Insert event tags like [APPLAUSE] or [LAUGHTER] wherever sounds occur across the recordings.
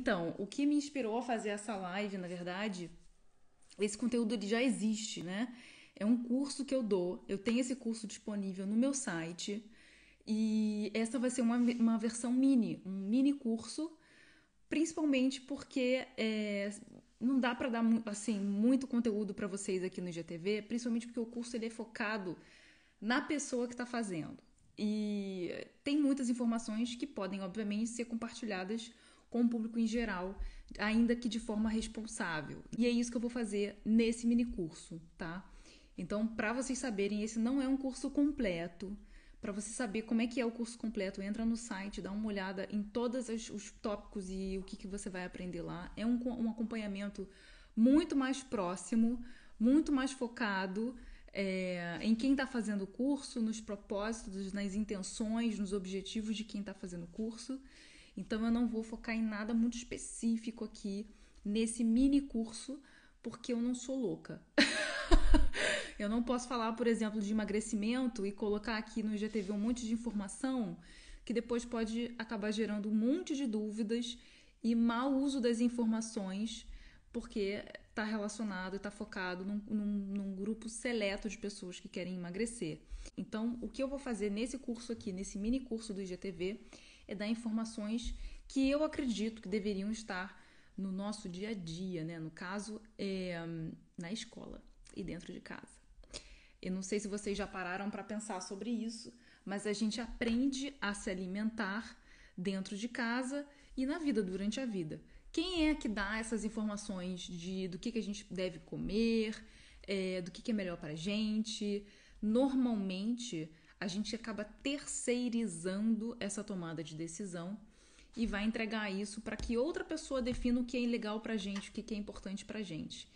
Então, o que me inspirou a fazer essa live, na verdade, esse conteúdo ele já existe, né? É um curso que eu dou, eu tenho esse curso disponível no meu site e essa vai ser uma, uma versão mini, um mini curso, principalmente porque é, não dá para dar assim muito conteúdo para vocês aqui no IGTV, principalmente porque o curso ele é focado na pessoa que está fazendo e tem muitas informações que podem obviamente ser compartilhadas com o público em geral, ainda que de forma responsável. E é isso que eu vou fazer nesse mini curso, tá? Então, para vocês saberem, esse não é um curso completo. Para você saber como é que é o curso completo, entra no site, dá uma olhada em todos os tópicos e o que, que você vai aprender lá. É um, um acompanhamento muito mais próximo, muito mais focado é, em quem está fazendo o curso, nos propósitos, nas intenções, nos objetivos de quem está fazendo o curso. Então eu não vou focar em nada muito específico aqui nesse mini curso, porque eu não sou louca. [LAUGHS] eu não posso falar, por exemplo, de emagrecimento e colocar aqui no IGTV um monte de informação que depois pode acabar gerando um monte de dúvidas e mau uso das informações, porque está relacionado e está focado num, num, num, grupo seleto de pessoas que querem emagrecer. Então, o que eu vou fazer nesse curso aqui, nesse mini curso do IGTV, é dar informações que eu acredito que deveriam estar no nosso dia a dia, né? No caso, é, na escola e dentro de casa. Eu não sei se vocês já pararam para pensar sobre isso, mas a gente aprende a se alimentar dentro de casa e na vida durante a vida. Quem é que dá essas informações de do que, que a gente deve comer, é, do que, que é melhor para gente? Normalmente a gente acaba terceirizando essa tomada de decisão e vai entregar isso para que outra pessoa defina o que é legal para gente, o que é importante para gente.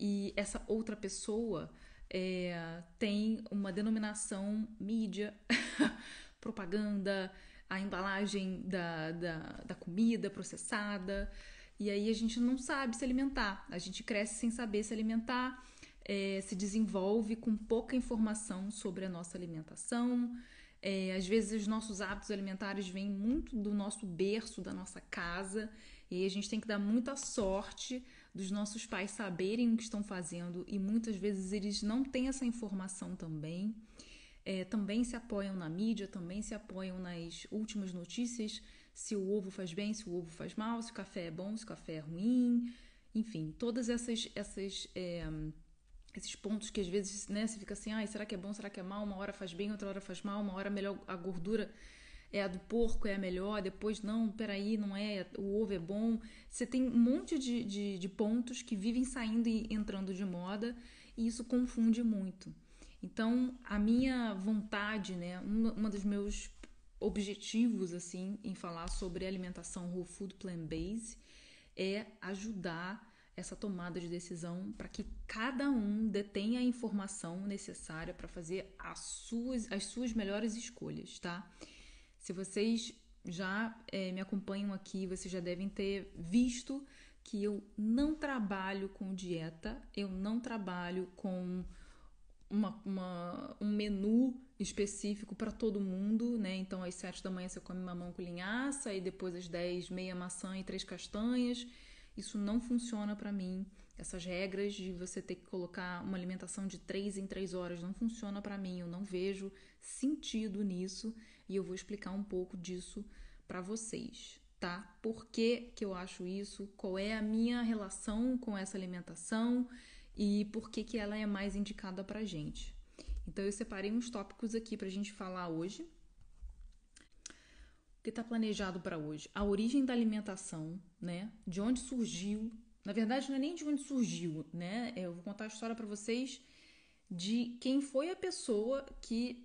E essa outra pessoa é, tem uma denominação mídia, [LAUGHS] propaganda, a embalagem da, da, da comida processada. E aí a gente não sabe se alimentar, a gente cresce sem saber se alimentar é, se desenvolve com pouca informação sobre a nossa alimentação. É, às vezes, os nossos hábitos alimentares vêm muito do nosso berço, da nossa casa, e a gente tem que dar muita sorte dos nossos pais saberem o que estão fazendo, e muitas vezes eles não têm essa informação também. É, também se apoiam na mídia, também se apoiam nas últimas notícias: se o ovo faz bem, se o ovo faz mal, se o café é bom, se o café é ruim. Enfim, todas essas, essas é, esses pontos que às vezes né, você fica assim, ah será que é bom, será que é mal? Uma hora faz bem, outra hora faz mal, uma hora melhor a gordura é a do porco, é a melhor, depois não, peraí, não é, o ovo é bom. Você tem um monte de, de, de pontos que vivem saindo e entrando de moda e isso confunde muito. Então, a minha vontade, né, uma, uma dos meus objetivos, assim, em falar sobre alimentação whole food plant-based é ajudar essa tomada de decisão para que cada um detenha a informação necessária para fazer as suas, as suas melhores escolhas, tá? Se vocês já é, me acompanham aqui, vocês já devem ter visto que eu não trabalho com dieta, eu não trabalho com uma, uma, um menu específico para todo mundo, né? Então, às 7 da manhã você come mamão com linhaça, e depois às 10, meia maçã e três castanhas. Isso não funciona para mim. Essas regras de você ter que colocar uma alimentação de 3 em 3 horas não funciona para mim. Eu não vejo sentido nisso e eu vou explicar um pouco disso para vocês, tá? Por que, que eu acho isso? Qual é a minha relação com essa alimentação e por que, que ela é mais indicada para gente? Então eu separei uns tópicos aqui a gente falar hoje que está planejado para hoje, a origem da alimentação, né? De onde surgiu. Na verdade, não é nem de onde surgiu, né? É, eu vou contar a história para vocês de quem foi a pessoa que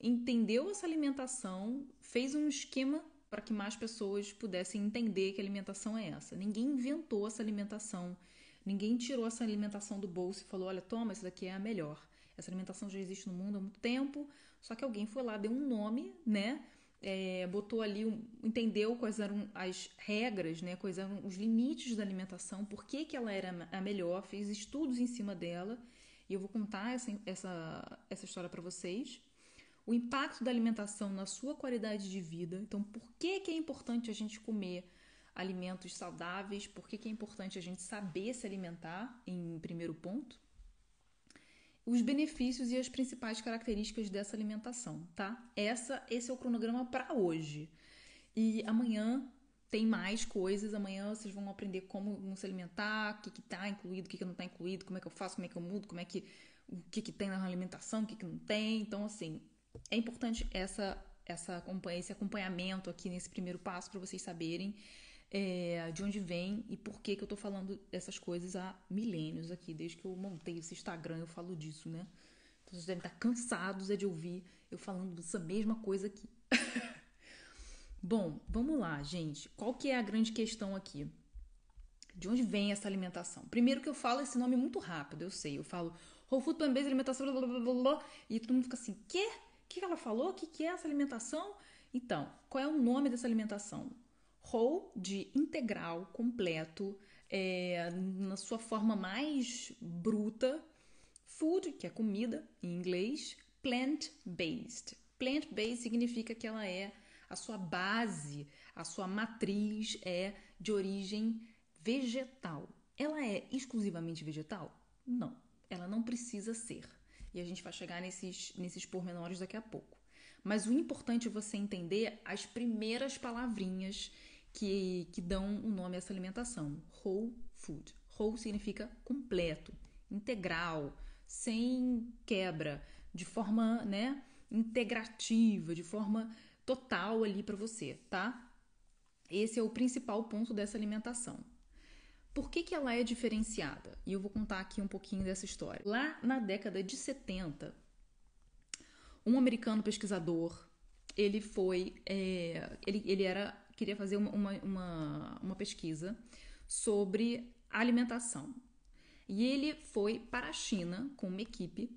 entendeu essa alimentação, fez um esquema para que mais pessoas pudessem entender que alimentação é essa. Ninguém inventou essa alimentação, ninguém tirou essa alimentação do bolso e falou: olha, toma, essa daqui é a melhor. Essa alimentação já existe no mundo há muito tempo, só que alguém foi lá, deu um nome, né? é, botou ali, entendeu quais eram as regras, né, quais eram os limites da alimentação, por que, que ela era a melhor, fez estudos em cima dela, e eu vou contar essa, essa, essa história para vocês. O impacto da alimentação na sua qualidade de vida, então por que, que é importante a gente comer alimentos saudáveis, por que, que é importante a gente saber se alimentar, em primeiro ponto os benefícios e as principais características dessa alimentação, tá? Essa, esse é o cronograma para hoje. E amanhã tem mais coisas. Amanhã vocês vão aprender como, se alimentar, o que, que tá incluído, o que, que não está incluído, como é que eu faço, como é que eu mudo, como é que o que, que tem na alimentação, o que, que não tem. Então, assim, é importante essa, essa esse acompanhamento aqui nesse primeiro passo para vocês saberem é, de onde vem e por que, que eu tô falando essas coisas há milênios aqui, desde que eu montei esse Instagram, eu falo disso, né? Então vocês devem estar cansados é de ouvir eu falando essa mesma coisa aqui. [LAUGHS] Bom, vamos lá, gente. Qual que é a grande questão aqui? De onde vem essa alimentação? Primeiro que eu falo esse nome muito rápido, eu sei. Eu falo whole food, plant-based, alimentação, blá, blá, blá, blá, e todo mundo fica assim, quê? O que ela falou? O que, que é essa alimentação? Então, qual é o nome dessa alimentação? Whole de integral, completo, é, na sua forma mais bruta. Food, que é comida em inglês, plant-based. Plant-based significa que ela é a sua base, a sua matriz é de origem vegetal. Ela é exclusivamente vegetal? Não, ela não precisa ser. E a gente vai chegar nesses, nesses pormenores daqui a pouco. Mas o importante é você entender as primeiras palavrinhas que, que dão o um nome a essa alimentação, whole food. Whole significa completo, integral, sem quebra, de forma, né, integrativa, de forma total ali para você, tá? Esse é o principal ponto dessa alimentação. Por que, que ela é diferenciada? E eu vou contar aqui um pouquinho dessa história. Lá na década de 70, um americano pesquisador, ele foi, é, ele, ele era queria fazer uma, uma, uma, uma pesquisa sobre alimentação. E ele foi para a China com uma equipe.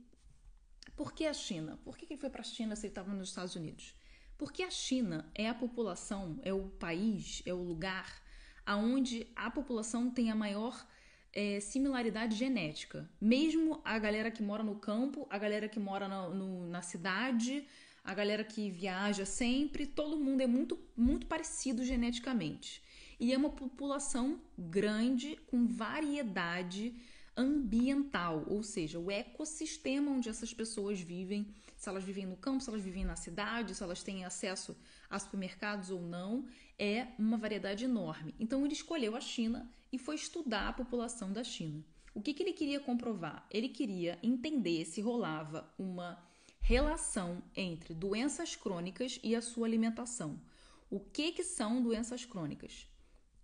Por que a China? Por que ele foi para a China se ele estava nos Estados Unidos? Porque a China é a população, é o país, é o lugar aonde a população tem a maior é, similaridade genética. Mesmo a galera que mora no campo, a galera que mora no, no, na cidade, a galera que viaja sempre, todo mundo é muito, muito parecido geneticamente. E é uma população grande, com variedade ambiental, ou seja, o ecossistema onde essas pessoas vivem, se elas vivem no campo, se elas vivem na cidade, se elas têm acesso a supermercados ou não, é uma variedade enorme. Então ele escolheu a China e foi estudar a população da China. O que, que ele queria comprovar? Ele queria entender se rolava uma relação entre doenças crônicas e a sua alimentação. O que, que são doenças crônicas?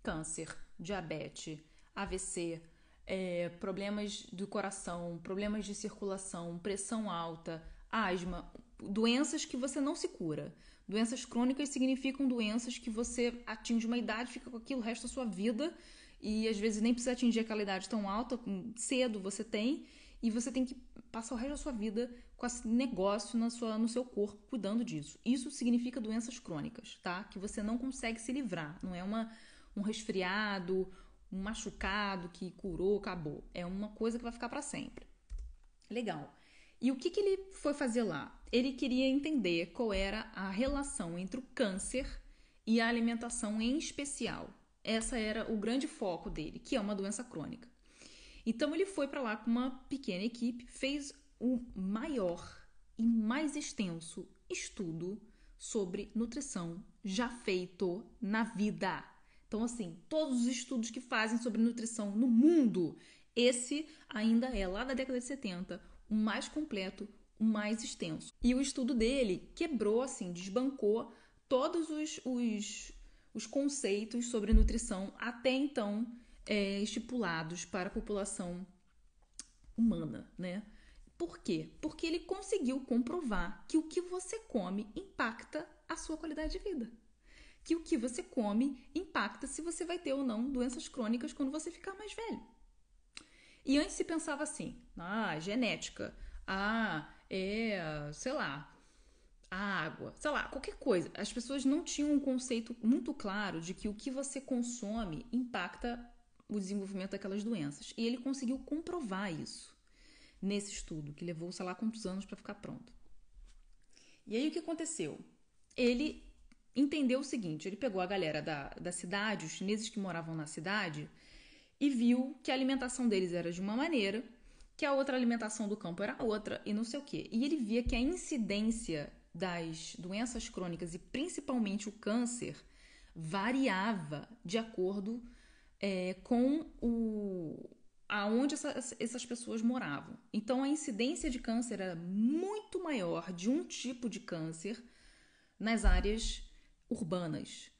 Câncer, diabetes, AVC, é, problemas do coração, problemas de circulação, pressão alta, asma, doenças que você não se cura. Doenças crônicas significam doenças que você atinge uma idade, fica com aquilo o resto da sua vida e às vezes nem precisa atingir aquela idade tão alta, cedo você tem, e você tem que passar o resto da sua vida com esse negócio na sua, no seu corpo cuidando disso. Isso significa doenças crônicas, tá? Que você não consegue se livrar. Não é uma, um resfriado, um machucado que curou, acabou. É uma coisa que vai ficar para sempre. Legal. E o que, que ele foi fazer lá? Ele queria entender qual era a relação entre o câncer e a alimentação em especial. Essa era o grande foco dele, que é uma doença crônica. Então ele foi para lá com uma pequena equipe, fez o maior e mais extenso estudo sobre nutrição já feito na vida. Então, assim, todos os estudos que fazem sobre nutrição no mundo, esse ainda é lá da década de 70, o mais completo, o mais extenso. E o estudo dele quebrou, assim, desbancou todos os, os, os conceitos sobre nutrição até então é, estipulados para a população humana, né? Por quê? Porque ele conseguiu comprovar que o que você come impacta a sua qualidade de vida. Que o que você come impacta se você vai ter ou não doenças crônicas quando você ficar mais velho. E antes se pensava assim: ah, genética, ah, é, sei lá, a água, sei lá, qualquer coisa. As pessoas não tinham um conceito muito claro de que o que você consome impacta o desenvolvimento daquelas doenças. E ele conseguiu comprovar isso nesse estudo, que levou sei lá quantos anos para ficar pronto. E aí o que aconteceu? Ele entendeu o seguinte: ele pegou a galera da, da cidade, os chineses que moravam na cidade, e viu que a alimentação deles era de uma maneira, que a outra alimentação do campo era outra, e não sei o quê. E ele via que a incidência das doenças crônicas e principalmente o câncer variava de acordo é, com o aonde essas, essas pessoas moravam. Então a incidência de câncer era muito maior de um tipo de câncer nas áreas urbanas.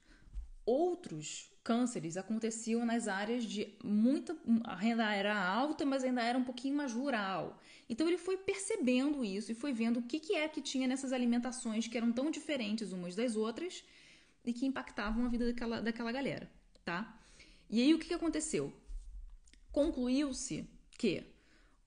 Outros cânceres aconteciam nas áreas de muita a renda era alta, mas ainda era um pouquinho mais rural. Então ele foi percebendo isso e foi vendo o que, que é que tinha nessas alimentações que eram tão diferentes umas das outras e que impactavam a vida daquela, daquela galera, tá? E aí o que, que aconteceu? Concluiu-se que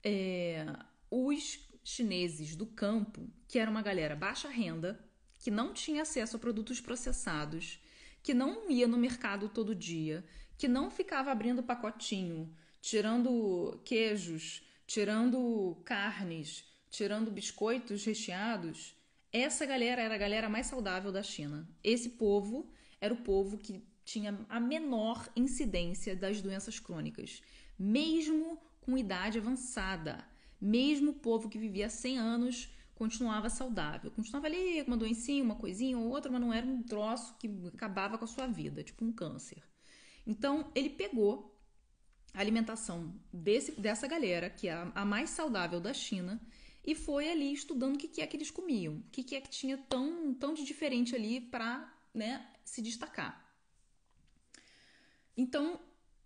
é, os chineses do campo, que era uma galera baixa renda, que não tinha acesso a produtos processados, que não ia no mercado todo dia, que não ficava abrindo pacotinho, tirando queijos, tirando carnes, tirando biscoitos recheados, essa galera era a galera mais saudável da China. Esse povo era o povo que tinha a menor incidência das doenças crônicas, mesmo com idade avançada. Mesmo o povo que vivia 100 anos continuava saudável, continuava ali com uma doencinha, uma coisinha ou outra, mas não era um troço que acabava com a sua vida, tipo um câncer. Então, ele pegou a alimentação desse, dessa galera, que é a mais saudável da China, e foi ali estudando o que, que é que eles comiam, o que, que é que tinha tão, tão de diferente ali para né, se destacar. Então,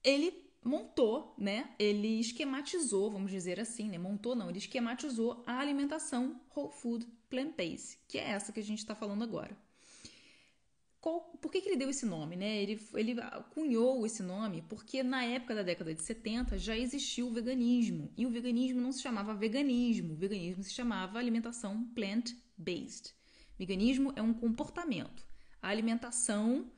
ele montou, né? Ele esquematizou, vamos dizer assim, né? Montou não, ele esquematizou a alimentação whole food plant-based, que é essa que a gente está falando agora. Qual, por que, que ele deu esse nome, né? Ele, ele cunhou esse nome porque na época da década de 70 já existia o veganismo e o veganismo não se chamava veganismo, o veganismo se chamava alimentação plant-based. Veganismo é um comportamento, a alimentação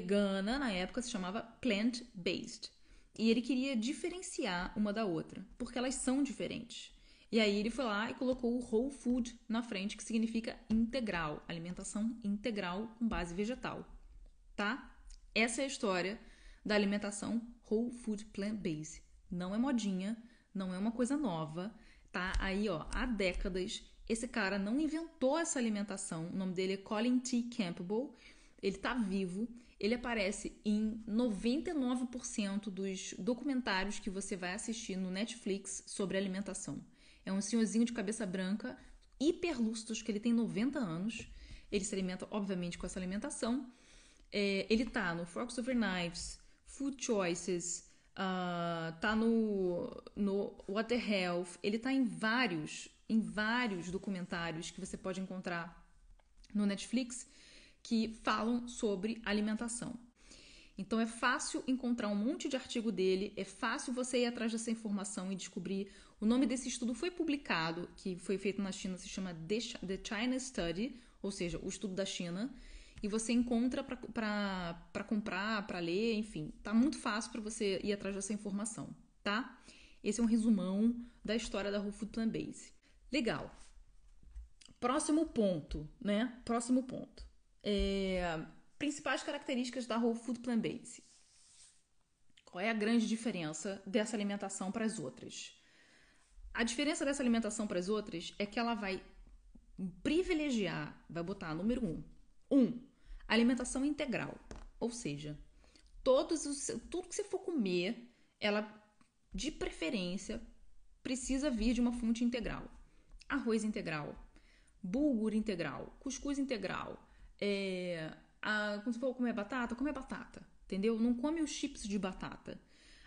vegana na época se chamava plant-based. E ele queria diferenciar uma da outra, porque elas são diferentes. E aí ele foi lá e colocou o whole food na frente, que significa integral, alimentação integral com base vegetal, tá? Essa é a história da alimentação whole food plant-based. Não é modinha, não é uma coisa nova, tá? Aí, ó, há décadas esse cara não inventou essa alimentação. O nome dele é Colin T. Campbell. Ele tá vivo ele aparece em 99% dos documentários que você vai assistir no Netflix sobre alimentação. É um senhorzinho de cabeça branca, hiper lustros, que ele tem 90 anos. Ele se alimenta, obviamente, com essa alimentação. É, ele tá no Forks Over Knives, Food Choices, uh, tá no, no Health. Ele tá em vários, em vários documentários que você pode encontrar no Netflix que falam sobre alimentação. Então é fácil encontrar um monte de artigo dele, é fácil você ir atrás dessa informação e descobrir. O nome desse estudo foi publicado, que foi feito na China, se chama The China Study, ou seja, o estudo da China. E você encontra para comprar, para ler, enfim, tá muito fácil para você ir atrás dessa informação, tá? Esse é um resumão da história da Whole Food Plant Base. Legal. Próximo ponto, né? Próximo ponto. É, principais características da Whole Food Plant Based. Qual é a grande diferença dessa alimentação para as outras? A diferença dessa alimentação para as outras é que ela vai privilegiar, vai botar número um, um, alimentação integral, ou seja, todos os, tudo que você for comer, ela de preferência precisa vir de uma fonte integral, arroz integral, bulgur integral, cuscuz integral, é, a, quando você for comer batata, come batata, entendeu? Não come os chips de batata.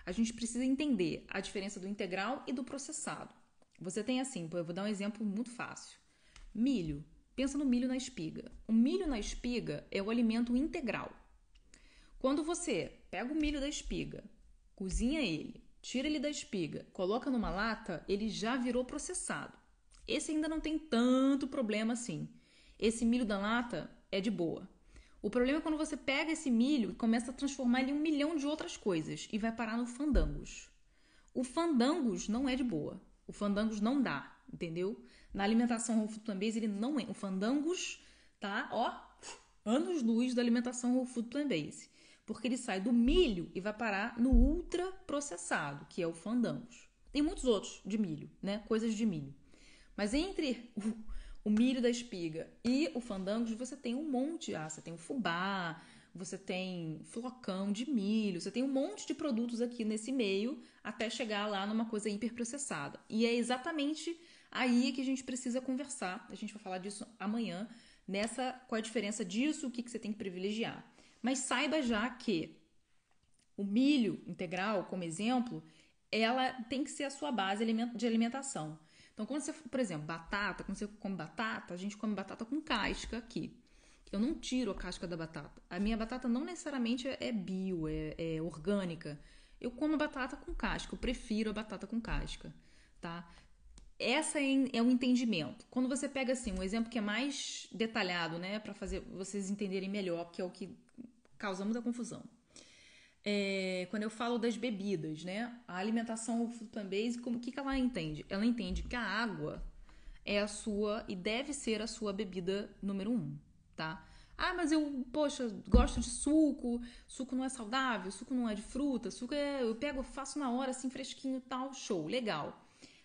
A gente precisa entender a diferença do integral e do processado. Você tem assim, eu vou dar um exemplo muito fácil. Milho. Pensa no milho na espiga. O milho na espiga é o alimento integral. Quando você pega o milho da espiga, cozinha ele, tira ele da espiga, coloca numa lata, ele já virou processado. Esse ainda não tem tanto problema assim. Esse milho da lata é de boa. O problema é quando você pega esse milho e começa a transformar ele em um milhão de outras coisas e vai parar no fandangos. O fandangos não é de boa. O fandangos não dá, entendeu? Na alimentação whole food plant ele não é. O fandangos tá, ó, anos luz da alimentação whole food plant -based, Porque ele sai do milho e vai parar no ultra processado, que é o fandangos. Tem muitos outros de milho, né? Coisas de milho. Mas entre o o milho da espiga e o fandangos, você tem um monte. Ah, você tem o fubá, você tem flocão de milho, você tem um monte de produtos aqui nesse meio até chegar lá numa coisa hiperprocessada. E é exatamente aí que a gente precisa conversar. A gente vai falar disso amanhã, nessa qual é a diferença disso, o que, que você tem que privilegiar. Mas saiba já que o milho integral, como exemplo, ela tem que ser a sua base de alimentação. Então, quando você, por exemplo, batata, quando você come batata, a gente come batata com casca aqui. Eu não tiro a casca da batata. A minha batata não necessariamente é, é bio, é, é orgânica. Eu como a batata com casca, eu prefiro a batata com casca, tá? Essa é o é entendimento. Quando você pega assim um exemplo que é mais detalhado, né, para fazer vocês entenderem melhor, que é o que causa muita confusão é, quando eu falo das bebidas, né? A alimentação plant base, como que, que ela entende? Ela entende que a água é a sua e deve ser a sua bebida número um, tá? Ah, mas eu, poxa, gosto de suco, suco não é saudável, suco não é de fruta, suco é, eu pego, faço na hora, assim, fresquinho tal, show, legal.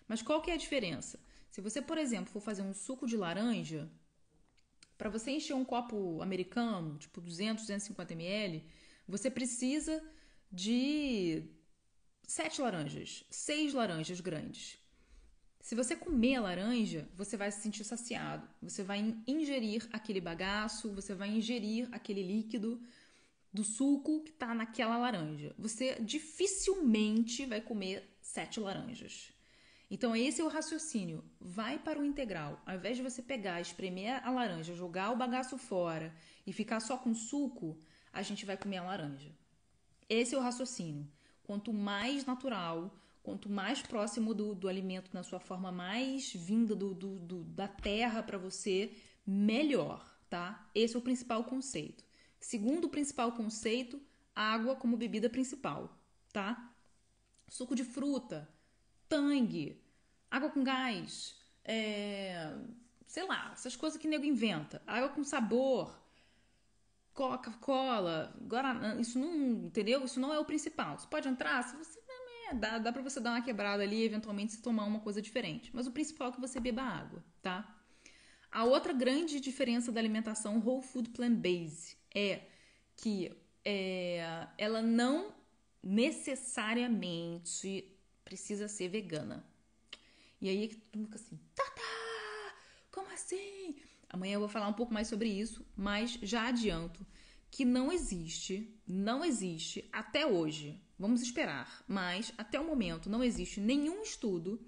Mas qual que é a diferença? Se você, por exemplo, for fazer um suco de laranja, para você encher um copo americano, tipo 200, 250 ml, você precisa de sete laranjas, seis laranjas grandes. Se você comer a laranja, você vai se sentir saciado. Você vai ingerir aquele bagaço, você vai ingerir aquele líquido do suco que está naquela laranja. Você dificilmente vai comer sete laranjas. Então, esse é o raciocínio. Vai para o integral. Ao invés de você pegar, espremer a laranja, jogar o bagaço fora e ficar só com suco, a gente vai comer a laranja. Esse é o raciocínio. Quanto mais natural, quanto mais próximo do, do alimento na sua forma mais vinda do, do, do da terra para você, melhor, tá? Esse é o principal conceito. Segundo principal conceito, água como bebida principal, tá? Suco de fruta, tangue, água com gás, é, sei lá, essas coisas que nego inventa, água com sabor, Coca-Cola, Guaraná, isso não, entendeu? Isso não é o principal. Você pode entrar, se você né, né, dá, dá para você dar uma quebrada ali, eventualmente se tomar uma coisa diferente, mas o principal é que você beba água, tá? A outra grande diferença da alimentação whole food plant-based é que é, ela não necessariamente precisa ser vegana. E aí é que tu fica assim, tata, como assim? Amanhã eu vou falar um pouco mais sobre isso, mas já adianto que não existe, não existe até hoje. Vamos esperar, mas até o momento não existe nenhum estudo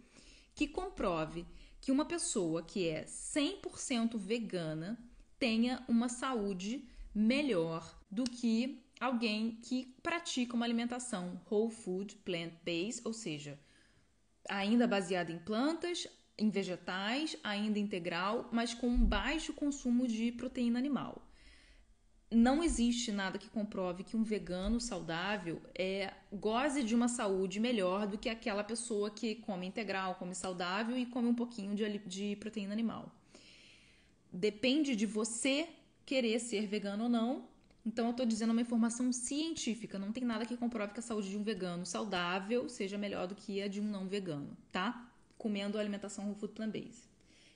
que comprove que uma pessoa que é 100% vegana tenha uma saúde melhor do que alguém que pratica uma alimentação whole food, plant-based, ou seja, ainda baseada em plantas, em vegetais, ainda integral, mas com um baixo consumo de proteína animal. Não existe nada que comprove que um vegano saudável é, goze de uma saúde melhor do que aquela pessoa que come integral, come saudável e come um pouquinho de, de proteína animal. Depende de você querer ser vegano ou não. Então, eu estou dizendo uma informação científica. Não tem nada que comprove que a saúde de um vegano saudável seja melhor do que a de um não vegano, tá? comendo alimentação food plant-based.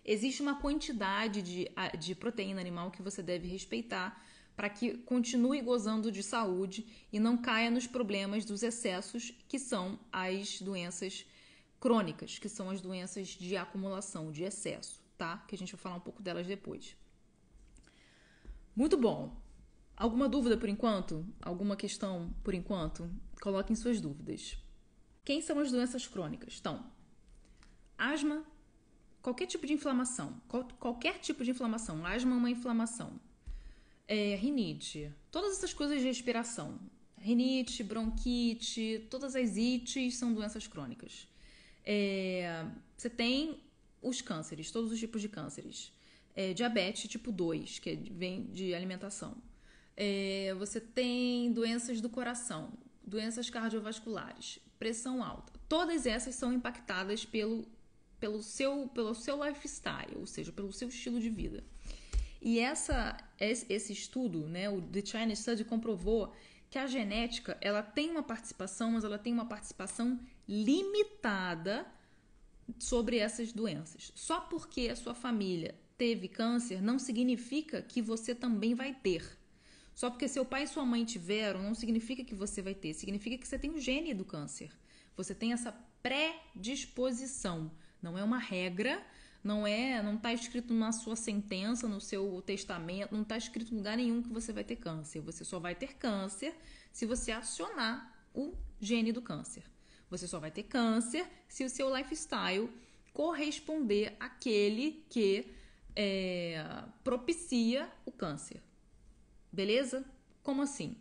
Existe uma quantidade de, de proteína animal que você deve respeitar para que continue gozando de saúde e não caia nos problemas dos excessos, que são as doenças crônicas, que são as doenças de acumulação, de excesso, tá? Que a gente vai falar um pouco delas depois. Muito bom. Alguma dúvida por enquanto? Alguma questão por enquanto? Coloquem suas dúvidas. Quem são as doenças crônicas? Então, asma, qualquer tipo de inflamação, qual, qualquer tipo de inflamação, asma é uma inflamação, é, rinite, todas essas coisas de respiração, rinite, bronquite, todas as ites são doenças crônicas. É, você tem os cânceres, todos os tipos de cânceres. É, diabetes tipo 2, que é, vem de alimentação. É, você tem doenças do coração, doenças cardiovasculares, pressão alta. Todas essas são impactadas pelo pelo seu, pelo seu lifestyle, ou seja, pelo seu estilo de vida. E essa, esse estudo, né, o The China Study comprovou que a genética ela tem uma participação, mas ela tem uma participação limitada sobre essas doenças. Só porque a sua família teve câncer não significa que você também vai ter. Só porque seu pai e sua mãe tiveram não significa que você vai ter, significa que você tem o gene do câncer. Você tem essa predisposição. Não é uma regra, não é, não está escrito na sua sentença, no seu testamento, não está escrito em lugar nenhum que você vai ter câncer. Você só vai ter câncer se você acionar o gene do câncer. Você só vai ter câncer se o seu lifestyle corresponder àquele que é, propicia o câncer. Beleza? Como assim?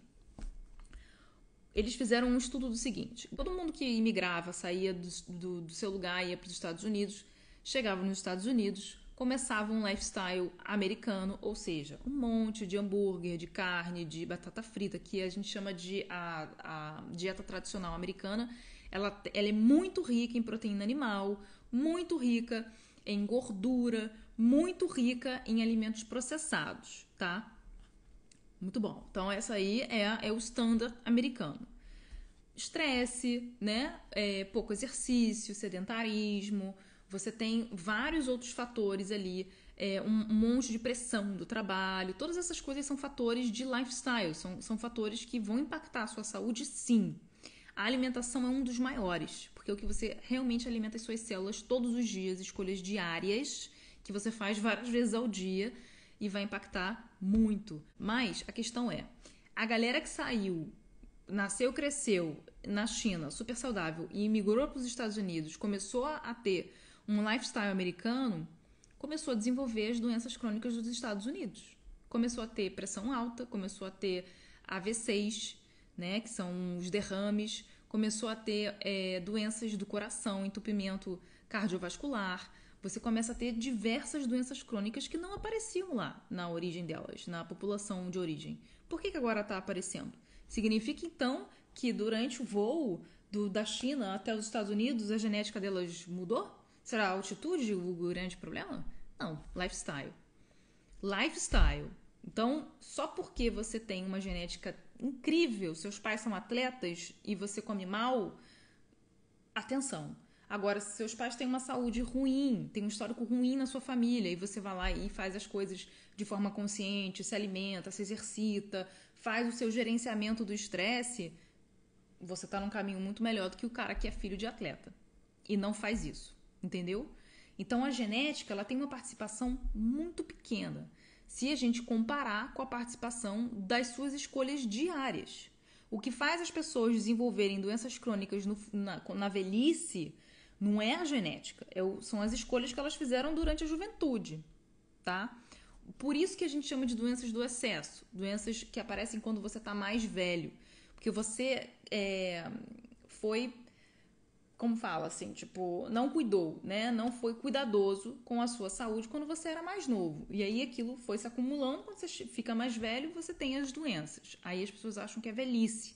eles fizeram um estudo do seguinte: todo mundo que imigrava, saía do, do, do seu lugar e ia para os Estados Unidos, chegava nos Estados Unidos, começava um lifestyle americano, ou seja, um monte de hambúrguer, de carne, de batata frita, que a gente chama de a, a dieta tradicional americana. Ela, ela é muito rica em proteína animal, muito rica em gordura, muito rica em alimentos processados, tá? Muito bom. Então, essa aí é, é o standard americano. Estresse, né? É, pouco exercício, sedentarismo. Você tem vários outros fatores ali, é, um, um monte de pressão do trabalho. Todas essas coisas são fatores de lifestyle, são, são fatores que vão impactar a sua saúde, sim. A alimentação é um dos maiores, porque é o que você realmente alimenta as suas células todos os dias, escolhas diárias que você faz várias vezes ao dia, e vai impactar muito. Mas a questão é: a galera que saiu, nasceu, cresceu na China, super saudável, e migrou para os Estados Unidos, começou a ter um lifestyle americano, começou a desenvolver as doenças crônicas dos Estados Unidos. Começou a ter pressão alta, começou a ter AVCs, né, que são os derrames, começou a ter é, doenças do coração, entupimento cardiovascular, você começa a ter diversas doenças crônicas que não apareciam lá na origem delas, na população de origem. Por que, que agora está aparecendo? Significa então que durante o voo do, da China até os Estados Unidos a genética delas mudou? Será a altitude o grande problema? Não, lifestyle. Lifestyle. Então, só porque você tem uma genética incrível, seus pais são atletas e você come mal, atenção Agora, se seus pais têm uma saúde ruim, tem um histórico ruim na sua família, e você vai lá e faz as coisas de forma consciente, se alimenta, se exercita, faz o seu gerenciamento do estresse, você está num caminho muito melhor do que o cara que é filho de atleta e não faz isso, entendeu? Então a genética ela tem uma participação muito pequena se a gente comparar com a participação das suas escolhas diárias. O que faz as pessoas desenvolverem doenças crônicas no, na, na velhice não é a genética, é o, são as escolhas que elas fizeram durante a juventude, tá? Por isso que a gente chama de doenças do excesso, doenças que aparecem quando você está mais velho, porque você é, foi, como fala assim, tipo, não cuidou, né? Não foi cuidadoso com a sua saúde quando você era mais novo. E aí aquilo foi se acumulando, quando você fica mais velho, você tem as doenças. Aí as pessoas acham que é velhice,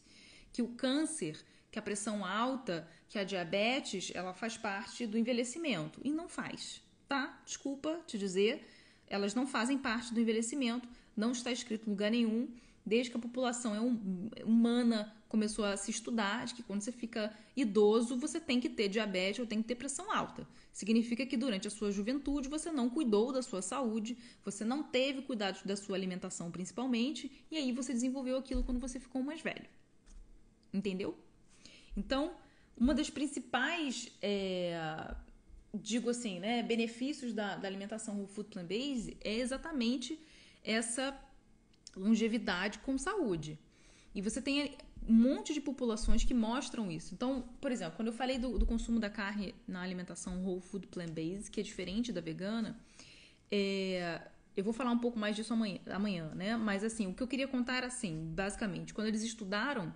que o câncer que a pressão alta, que a diabetes, ela faz parte do envelhecimento. E não faz, tá? Desculpa te dizer, elas não fazem parte do envelhecimento, não está escrito em lugar nenhum. Desde que a população é humana começou a se estudar, de que quando você fica idoso, você tem que ter diabetes ou tem que ter pressão alta. Significa que durante a sua juventude você não cuidou da sua saúde, você não teve cuidado da sua alimentação principalmente, e aí você desenvolveu aquilo quando você ficou mais velho. Entendeu? Então, uma das principais, é, digo assim, né, benefícios da, da alimentação whole food plant-based é exatamente essa longevidade com saúde. E você tem um monte de populações que mostram isso. Então, por exemplo, quando eu falei do, do consumo da carne na alimentação whole food plant-based, que é diferente da vegana, é, eu vou falar um pouco mais disso amanhã, amanhã, né? Mas assim, o que eu queria contar era assim, basicamente, quando eles estudaram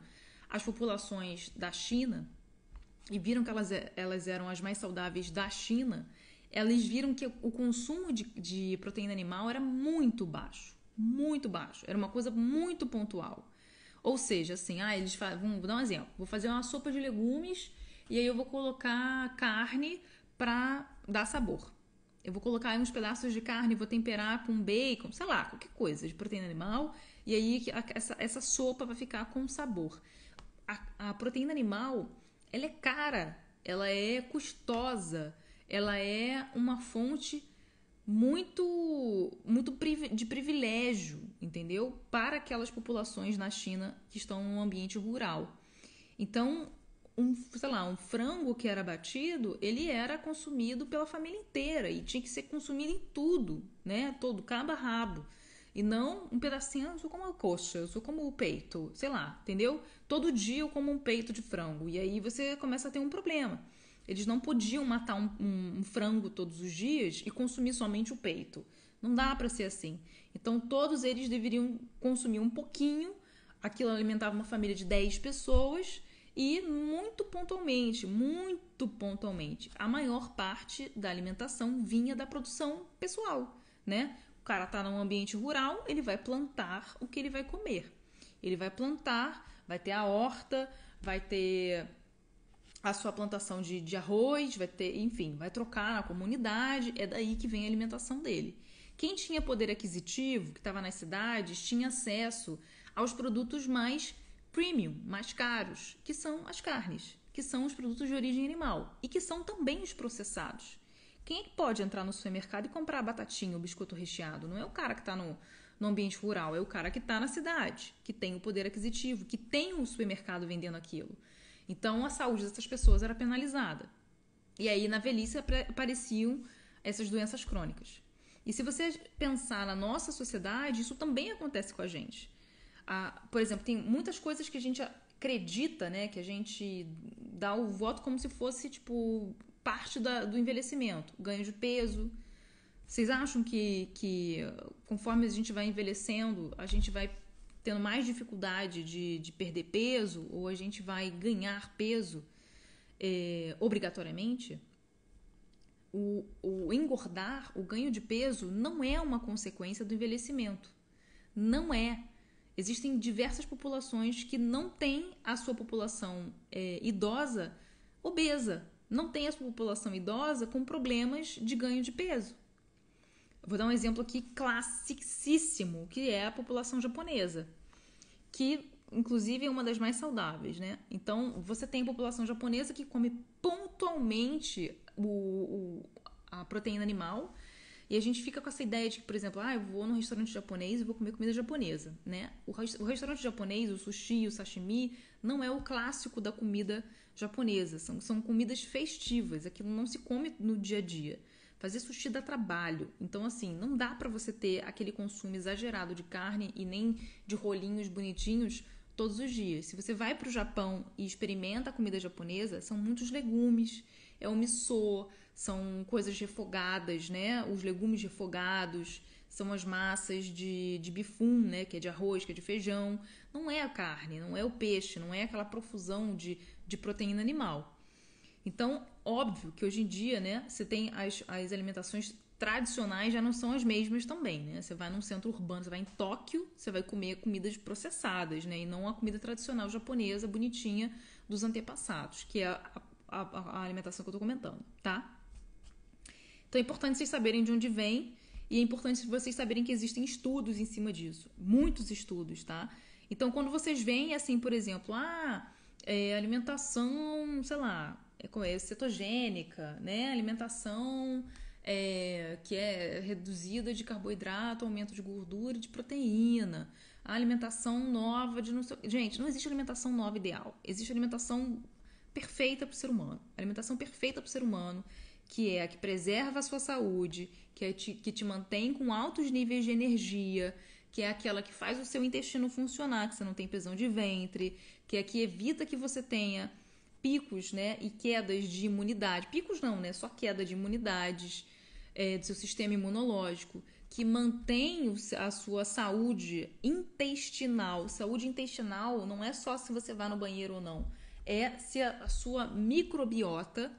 as populações da China e viram que elas, é, elas eram as mais saudáveis da China, elas viram que o consumo de, de proteína animal era muito baixo. Muito baixo. Era uma coisa muito pontual. Ou seja, assim, ah, eles vão dar um exemplo. Vou fazer uma sopa de legumes e aí eu vou colocar carne para dar sabor. Eu vou colocar aí uns pedaços de carne, vou temperar com bacon, sei lá, qualquer coisa de proteína animal, e aí essa, essa sopa vai ficar com sabor a, a proteína animal ela é cara, ela é custosa, ela é uma fonte muito muito de privilégio, entendeu? Para aquelas populações na China que estão no ambiente rural. Então, um, sei lá, um frango que era batido, ele era consumido pela família inteira e tinha que ser consumido em tudo, né? Todo cabo a rabo. E não um pedacinho, eu como a coxa, eu como o peito, sei lá, entendeu? Todo dia eu como um peito de frango. E aí você começa a ter um problema. Eles não podiam matar um, um, um frango todos os dias e consumir somente o peito. Não dá para ser assim. Então todos eles deveriam consumir um pouquinho. Aquilo alimentava uma família de 10 pessoas e muito pontualmente, muito pontualmente, a maior parte da alimentação vinha da produção pessoal, né? cara está num ambiente rural, ele vai plantar o que ele vai comer. Ele vai plantar, vai ter a horta, vai ter a sua plantação de, de arroz, vai ter, enfim, vai trocar na comunidade, é daí que vem a alimentação dele. Quem tinha poder aquisitivo, que estava nas cidades, tinha acesso aos produtos mais premium, mais caros, que são as carnes, que são os produtos de origem animal e que são também os processados. Quem é que pode entrar no supermercado e comprar batatinha, o biscoito recheado? Não é o cara que está no, no ambiente rural, é o cara que está na cidade, que tem o poder aquisitivo, que tem o um supermercado vendendo aquilo. Então a saúde dessas pessoas era penalizada. E aí na velhice apareciam essas doenças crônicas. E se você pensar na nossa sociedade, isso também acontece com a gente. Ah, por exemplo, tem muitas coisas que a gente acredita, né, que a gente dá o voto como se fosse tipo parte da, do envelhecimento, ganho de peso. Vocês acham que, que conforme a gente vai envelhecendo, a gente vai tendo mais dificuldade de, de perder peso ou a gente vai ganhar peso é, obrigatoriamente? O, o engordar, o ganho de peso, não é uma consequência do envelhecimento. Não é. Existem diversas populações que não têm a sua população é, idosa obesa, não tem a população idosa com problemas de ganho de peso. vou dar um exemplo aqui classicíssimo, que é a população japonesa, que inclusive é uma das mais saudáveis, né? Então, você tem a população japonesa que come pontualmente o, o, a proteína animal, e a gente fica com essa ideia de que, por exemplo, ah, eu vou num restaurante japonês e vou comer comida japonesa, né? O, o restaurante japonês, o sushi, o sashimi, não é o clássico da comida japonesa japonesa, são, são comidas festivas, aquilo não se come no dia a dia. Fazer sushi dá trabalho, então assim, não dá para você ter aquele consumo exagerado de carne e nem de rolinhos bonitinhos todos os dias. Se você vai para o Japão e experimenta a comida japonesa, são muitos legumes, é o miso, são coisas refogadas, né? Os legumes refogados, são as massas de, de bifum, né? Que é de arroz, que é de feijão. Não é a carne, não é o peixe, não é aquela profusão de de proteína animal. Então, óbvio que hoje em dia, né, você tem as, as alimentações tradicionais já não são as mesmas também, né? Você vai num centro urbano, você vai em Tóquio, você vai comer comidas processadas, né? E não a comida tradicional japonesa, bonitinha, dos antepassados, que é a, a, a alimentação que eu tô comentando, tá? Então é importante vocês saberem de onde vem e é importante vocês saberem que existem estudos em cima disso. Muitos estudos, tá? Então quando vocês veem, assim, por exemplo, ah é, alimentação, sei lá, é, é, cetogênica, né? Alimentação é, que é reduzida de carboidrato, aumento de gordura e de proteína. A alimentação nova de não sei... Gente, não existe alimentação nova ideal. Existe alimentação perfeita para o ser humano. alimentação perfeita para o ser humano, que é a que preserva a sua saúde, que, é te, que te mantém com altos níveis de energia, que é aquela que faz o seu intestino funcionar, que você não tem prisão de ventre, que aqui é evita que você tenha picos né, e quedas de imunidade. Picos não, né? Só queda de imunidades é, do seu sistema imunológico, que mantém a sua saúde intestinal. Saúde intestinal não é só se você vai no banheiro ou não, é se a sua microbiota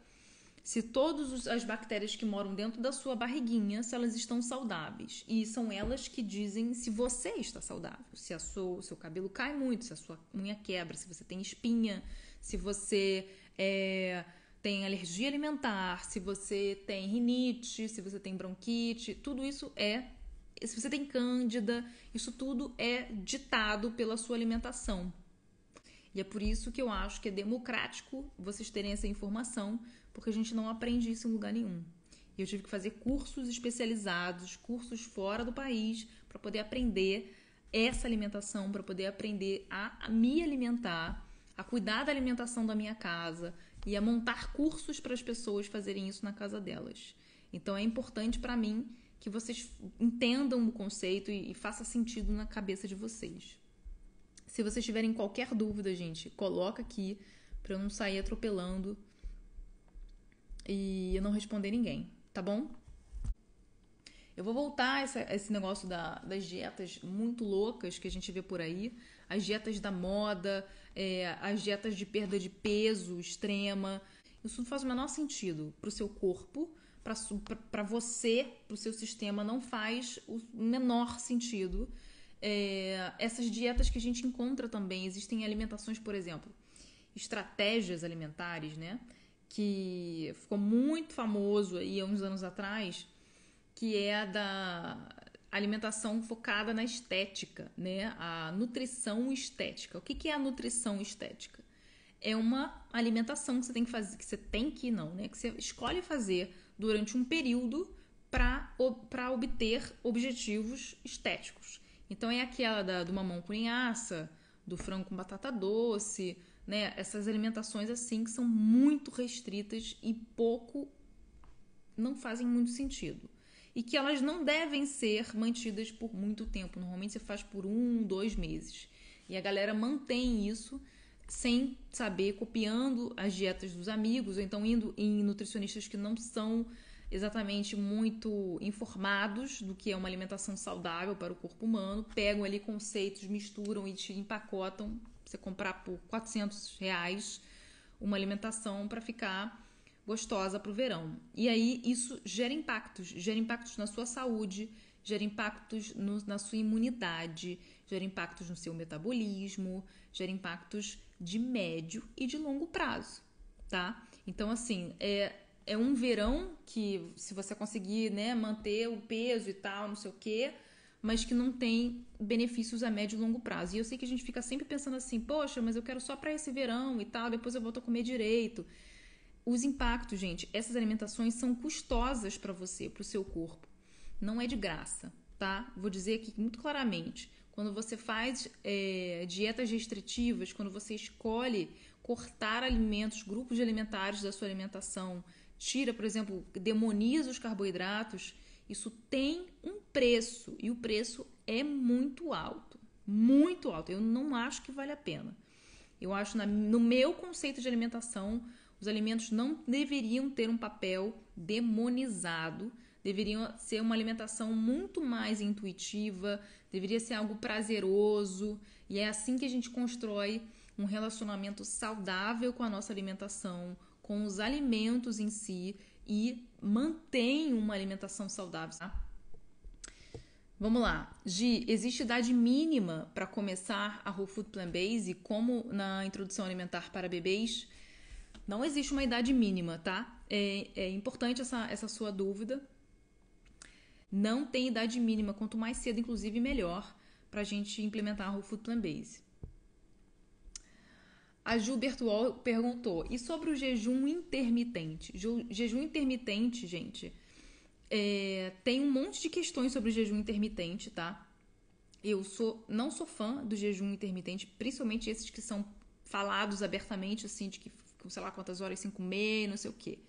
se todas as bactérias que moram dentro da sua barriguinha, se elas estão saudáveis. E são elas que dizem se você está saudável, se a sua, seu cabelo cai muito, se a sua unha quebra, se você tem espinha, se você é, tem alergia alimentar, se você tem rinite, se você tem bronquite, tudo isso é. Se você tem cândida, isso tudo é ditado pela sua alimentação. E é por isso que eu acho que é democrático vocês terem essa informação, porque a gente não aprende isso em lugar nenhum. E eu tive que fazer cursos especializados, cursos fora do país, para poder aprender essa alimentação, para poder aprender a me alimentar, a cuidar da alimentação da minha casa e a montar cursos para as pessoas fazerem isso na casa delas. Então é importante para mim que vocês entendam o conceito e, e faça sentido na cabeça de vocês. Se vocês tiverem qualquer dúvida, gente, coloca aqui para eu não sair atropelando e eu não responder ninguém, tá bom? Eu vou voltar a essa, esse negócio da, das dietas muito loucas que a gente vê por aí, as dietas da moda, é, as dietas de perda de peso extrema. Isso não faz o menor sentido para o seu corpo, para você, para o seu sistema, não faz o menor sentido. É, essas dietas que a gente encontra também, existem alimentações, por exemplo, estratégias alimentares, né? que ficou muito famoso aí há uns anos atrás, que é a da alimentação focada na estética, né? A nutrição estética. O que, que é a nutrição estética? É uma alimentação que você tem que fazer, que você tem que não, né? Que você escolhe fazer durante um período para obter objetivos estéticos. Então é aquela da, de uma mão com linhaça, do frango com batata doce, né? Essas alimentações assim que são muito restritas e pouco não fazem muito sentido. E que elas não devem ser mantidas por muito tempo. Normalmente você faz por um, dois meses. E a galera mantém isso sem saber, copiando as dietas dos amigos, ou então indo em nutricionistas que não são exatamente muito informados do que é uma alimentação saudável para o corpo humano, pegam ali conceitos, misturam e te empacotam. Você comprar por 400 reais uma alimentação para ficar gostosa para o verão. E aí isso gera impactos, gera impactos na sua saúde, gera impactos no, na sua imunidade, gera impactos no seu metabolismo, gera impactos de médio e de longo prazo, tá? Então assim, é, é um verão que se você conseguir, né, manter o peso e tal, não sei o quê, mas que não tem benefícios a médio e longo prazo. E eu sei que a gente fica sempre pensando assim, poxa, mas eu quero só para esse verão e tal, depois eu volto a comer direito. Os impactos, gente, essas alimentações são custosas para você, para o seu corpo. Não é de graça, tá? Vou dizer aqui muito claramente. Quando você faz é, dietas restritivas, quando você escolhe cortar alimentos, grupos de alimentares da sua alimentação, tira, por exemplo, demoniza os carboidratos, isso tem um preço e o preço é muito alto, muito alto. Eu não acho que vale a pena. Eu acho, na, no meu conceito de alimentação, os alimentos não deveriam ter um papel demonizado, deveriam ser uma alimentação muito mais intuitiva, deveria ser algo prazeroso, e é assim que a gente constrói um relacionamento saudável com a nossa alimentação, com os alimentos em si e mantém uma alimentação saudável. Tá? Vamos lá. Gi, existe idade mínima para começar a Whole Food Plan Base, como na introdução alimentar para bebês? Não existe uma idade mínima, tá? É, é importante essa, essa sua dúvida. Não tem idade mínima, quanto mais cedo, inclusive, melhor para a gente implementar a Whole Food Plan Base. A Ju Wall perguntou: e sobre o jejum intermitente? jejum intermitente, gente, é, tem um monte de questões sobre o jejum intermitente, tá? Eu sou, não sou fã do jejum intermitente, principalmente esses que são falados abertamente, assim, de que, sei lá quantas horas sem comer, não sei o quê.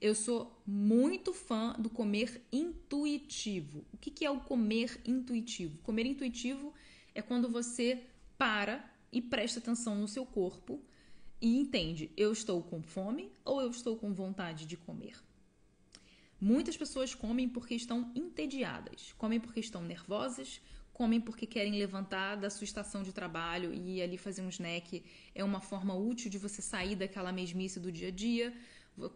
Eu sou muito fã do comer intuitivo. O que, que é o comer intuitivo? Comer intuitivo é quando você para e presta atenção no seu corpo e entende: eu estou com fome ou eu estou com vontade de comer. Muitas pessoas comem porque estão entediadas, comem porque estão nervosas, comem porque querem levantar da sua estação de trabalho e ali fazer um snack. É uma forma útil de você sair daquela mesmice do dia a dia.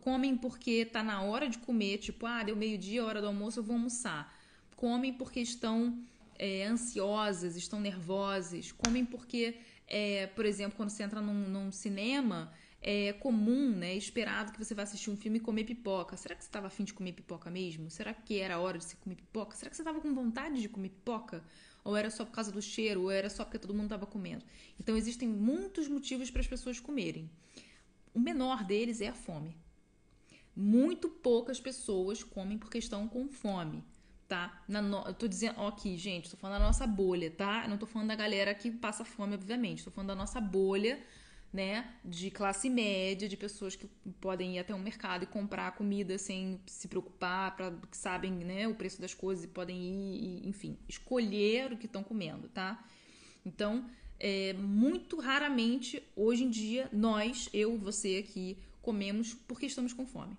Comem porque está na hora de comer, tipo, ah, deu meio-dia, hora do almoço, eu vou almoçar. Comem porque estão é, ansiosas, estão nervosas, comem porque é, por exemplo, quando você entra num, num cinema, é comum, né, é esperado que você vá assistir um filme e comer pipoca. Será que você estava afim de comer pipoca mesmo? Será que era hora de você comer pipoca? Será que você estava com vontade de comer pipoca? Ou era só por causa do cheiro? Ou era só porque todo mundo estava comendo? Então existem muitos motivos para as pessoas comerem. O menor deles é a fome. Muito poucas pessoas comem porque estão com fome tá? Na no... Eu tô dizendo, ok gente, tô falando da nossa bolha, tá? Eu não tô falando da galera que passa fome, obviamente. Tô falando da nossa bolha, né? De classe média, de pessoas que podem ir até um mercado e comprar comida sem se preocupar, pra, que sabem, né, o preço das coisas e podem ir, e, enfim, escolher o que estão comendo, tá? Então, é, muito raramente, hoje em dia, nós, eu, você aqui, comemos porque estamos com fome.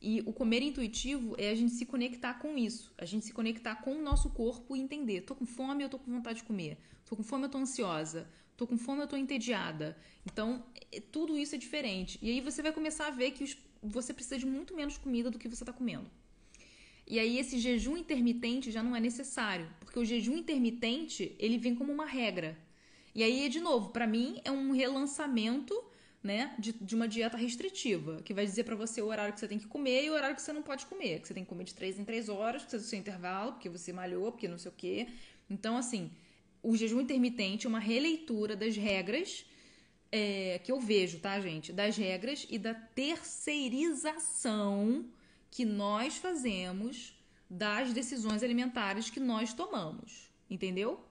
E o comer intuitivo é a gente se conectar com isso, a gente se conectar com o nosso corpo e entender: tô com fome, eu tô com vontade de comer, tô com fome, eu tô ansiosa, tô com fome, eu tô entediada. Então, é, tudo isso é diferente. E aí você vai começar a ver que você precisa de muito menos comida do que você está comendo. E aí esse jejum intermitente já não é necessário, porque o jejum intermitente, ele vem como uma regra. E aí, de novo, para mim é um relançamento né, de, de uma dieta restritiva, que vai dizer para você o horário que você tem que comer e o horário que você não pode comer, que você tem que comer de 3 em 3 horas, que precisa do seu intervalo, porque você malhou, porque não sei o quê. Então, assim, o jejum intermitente é uma releitura das regras é, que eu vejo, tá, gente? Das regras e da terceirização que nós fazemos das decisões alimentares que nós tomamos, entendeu?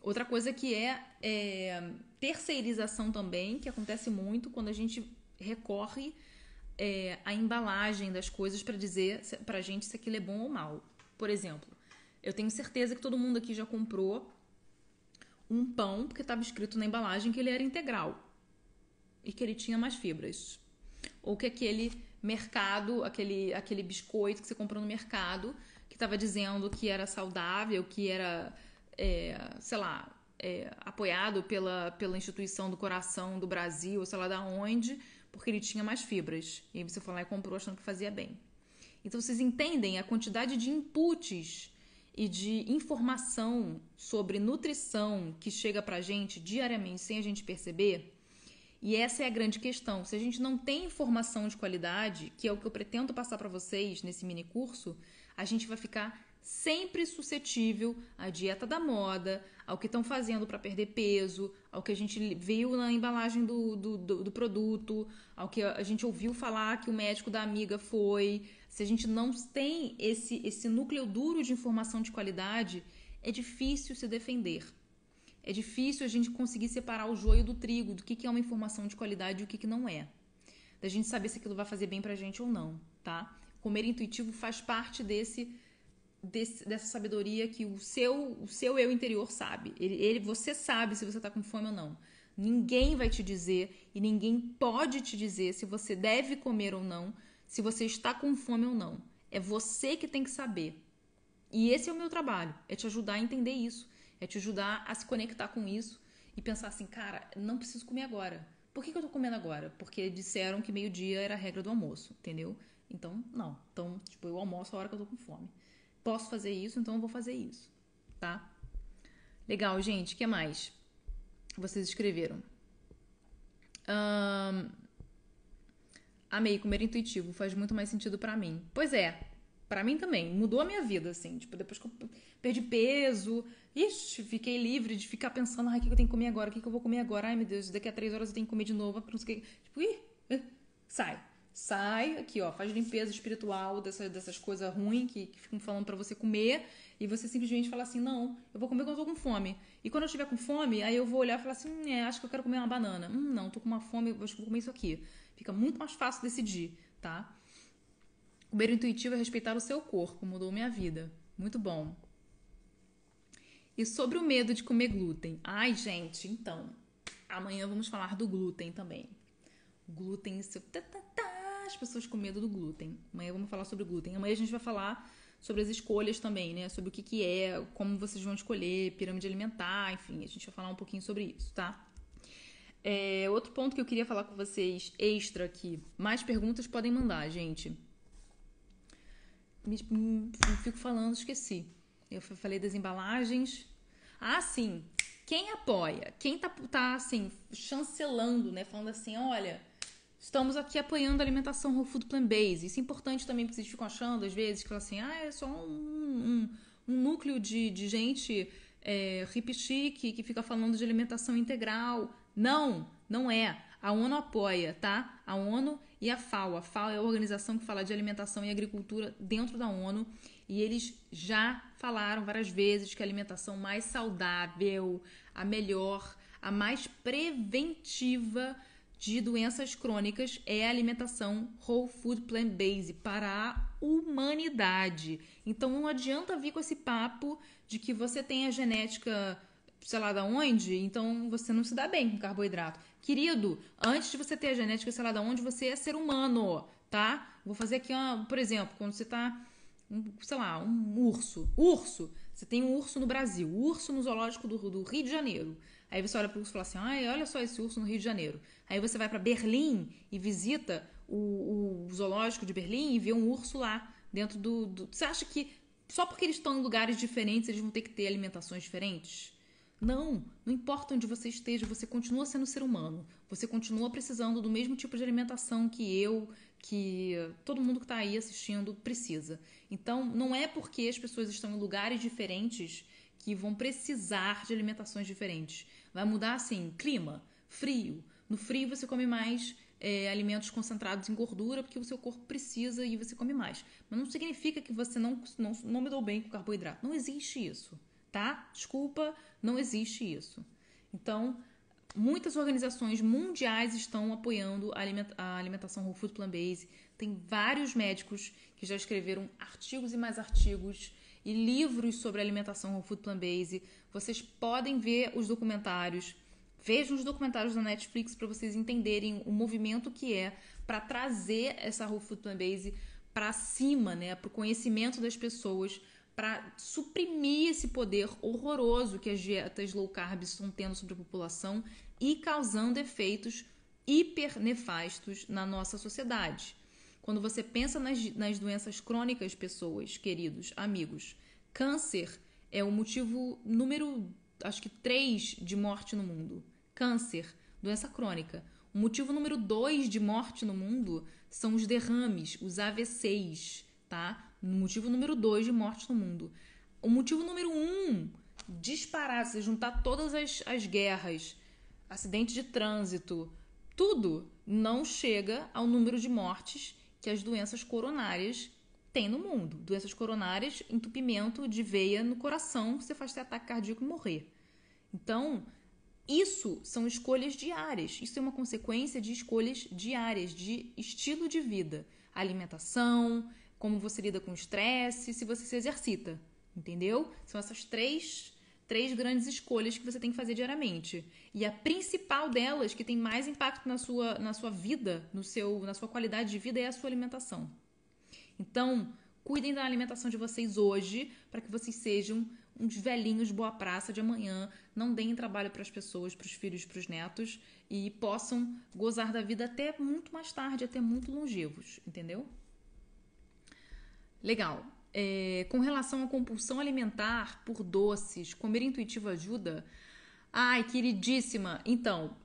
Outra coisa que é, é terceirização também, que acontece muito quando a gente recorre é, à embalagem das coisas para dizer para a gente se aquilo é bom ou mal. Por exemplo, eu tenho certeza que todo mundo aqui já comprou um pão porque estava escrito na embalagem que ele era integral e que ele tinha mais fibras. Ou que aquele mercado, aquele, aquele biscoito que você comprou no mercado, que estava dizendo que era saudável, que era, é, sei lá, é, apoiado pela, pela instituição do coração do Brasil, sei lá da onde, porque ele tinha mais fibras. E aí você foi lá e comprou achando que fazia bem. Então vocês entendem a quantidade de inputs e de informação sobre nutrição que chega pra gente diariamente sem a gente perceber? E essa é a grande questão. Se a gente não tem informação de qualidade, que é o que eu pretendo passar para vocês nesse mini curso, a gente vai ficar sempre suscetível à dieta da moda, ao que estão fazendo para perder peso, ao que a gente viu na embalagem do, do, do, do produto, ao que a gente ouviu falar que o médico da amiga foi. Se a gente não tem esse, esse núcleo duro de informação de qualidade, é difícil se defender. É difícil a gente conseguir separar o joio do trigo, do que, que é uma informação de qualidade e o que, que não é. Da gente saber se aquilo vai fazer bem pra gente ou não, tá? Comer intuitivo faz parte desse desse, dessa sabedoria que o seu, o seu eu interior sabe. Ele, ele você sabe se você está com fome ou não. Ninguém vai te dizer e ninguém pode te dizer se você deve comer ou não, se você está com fome ou não. É você que tem que saber. E esse é o meu trabalho, é te ajudar a entender isso, é te ajudar a se conectar com isso e pensar assim, cara, não preciso comer agora. Por que, que eu tô comendo agora? Porque disseram que meio-dia era a regra do almoço, entendeu? Então, não. Então, tipo, eu almoço a hora que eu tô com fome posso fazer isso, então eu vou fazer isso, tá? Legal, gente, o que mais? Vocês escreveram. Um, amei comer intuitivo, faz muito mais sentido para mim. Pois é, para mim também, mudou a minha vida, assim, tipo, depois que eu perdi peso, ixi, fiquei livre de ficar pensando, ai, o que eu tenho que comer agora, o que eu vou comer agora, ai meu Deus, daqui a três horas eu tenho que comer de novo, não sei o que, tipo, ih, sai, sai aqui, ó, faz limpeza espiritual dessa, dessas coisas ruins que, que ficam falando para você comer, e você simplesmente fala assim: não, eu vou comer quando eu tô com fome. E quando eu estiver com fome, aí eu vou olhar e falar assim: hum, é, acho que eu quero comer uma banana. Hum, não, tô com uma fome, acho que vou comer isso aqui. Fica muito mais fácil decidir, tá? Comer intuitivo é respeitar o seu corpo, mudou minha vida. Muito bom. E sobre o medo de comer glúten. Ai, gente, então. Amanhã vamos falar do glúten também. Glúten, seu. Tá, tá, tá as pessoas com medo do glúten. Amanhã vamos falar sobre glúten. Amanhã a gente vai falar sobre as escolhas também, né? Sobre o que, que é, como vocês vão escolher, pirâmide alimentar, enfim, a gente vai falar um pouquinho sobre isso, tá? É, outro ponto que eu queria falar com vocês extra aqui. Mais perguntas podem mandar, gente. Me, me, me fico falando, esqueci. Eu falei das embalagens. Ah, sim. Quem apoia? Quem tá, tá assim, chancelando, né? Falando assim, olha, Estamos aqui apoiando a alimentação whole food plant base Isso é importante também, porque vocês ficam achando, às vezes, que assim, ah, é só um, um, um núcleo de, de gente é, hip chique que fica falando de alimentação integral. Não, não é. A ONU apoia, tá? A ONU e a FAO. A FAO é a organização que fala de alimentação e agricultura dentro da ONU. E eles já falaram várias vezes que a alimentação mais saudável, a melhor, a mais preventiva de doenças crônicas é a alimentação whole food plant-based para a humanidade. Então não adianta vir com esse papo de que você tem a genética, sei lá da onde, então você não se dá bem com carboidrato. Querido, antes de você ter a genética, sei lá da onde, você é ser humano, tá? Vou fazer aqui, uma, por exemplo, quando você tá, sei lá, um urso. Urso! Você tem um urso no Brasil, urso no zoológico do, do Rio de Janeiro. Aí você olha para o urso e fala assim: ai, olha só esse urso no Rio de Janeiro. Aí você vai para Berlim e visita o, o, zoológico de Berlim e vê um urso lá dentro do, do. Você acha que só porque eles estão em lugares diferentes eles vão ter que ter alimentações diferentes? Não, não importa onde você esteja, você continua sendo ser humano. Você continua precisando do mesmo tipo de alimentação que eu, que todo mundo que está aí assistindo precisa. Então, não é porque as pessoas estão em lugares diferentes que vão precisar de alimentações diferentes. Vai mudar assim, clima, frio. No frio você come mais é, alimentos concentrados em gordura, porque o seu corpo precisa e você come mais. Mas não significa que você não, não, não me dou bem com carboidrato. Não existe isso, tá? Desculpa, não existe isso. Então, muitas organizações mundiais estão apoiando a alimentação whole food plant-based. Tem vários médicos que já escreveram artigos e mais artigos e livros sobre alimentação whole food plant-based. Vocês podem ver os documentários. Vejam os documentários da Netflix para vocês entenderem o movimento que é para trazer essa whole food plant-based para cima, né, para o conhecimento das pessoas, para suprimir esse poder horroroso que as dietas low carb estão tendo sobre a população e causando efeitos hiper nefastos na nossa sociedade. Quando você pensa nas, nas doenças crônicas, pessoas, queridos, amigos, câncer é o motivo número, acho que três de morte no mundo. Câncer, doença crônica. O motivo número dois de morte no mundo são os derrames, os AVCs, tá? Motivo número dois de morte no mundo. O motivo número um, disparar, se juntar todas as, as guerras, acidente de trânsito, tudo não chega ao número de mortes que as doenças coronárias têm no mundo. Doenças coronárias, entupimento de veia no coração, você faz ter ataque cardíaco e morrer. Então, isso são escolhas diárias. Isso é uma consequência de escolhas diárias, de estilo de vida, alimentação, como você lida com estresse, se você se exercita, entendeu? São essas três três grandes escolhas que você tem que fazer diariamente. E a principal delas, que tem mais impacto na sua, na sua vida, no seu, na sua qualidade de vida, é a sua alimentação. Então, cuidem da alimentação de vocês hoje, para que vocês sejam uns velhinhos boa praça de amanhã, não deem trabalho para as pessoas, para os filhos, para os netos e possam gozar da vida até muito mais tarde, até muito longevos, entendeu? Legal é, com relação à compulsão alimentar por doces, comer intuitivo ajuda? Ai, queridíssima! Então,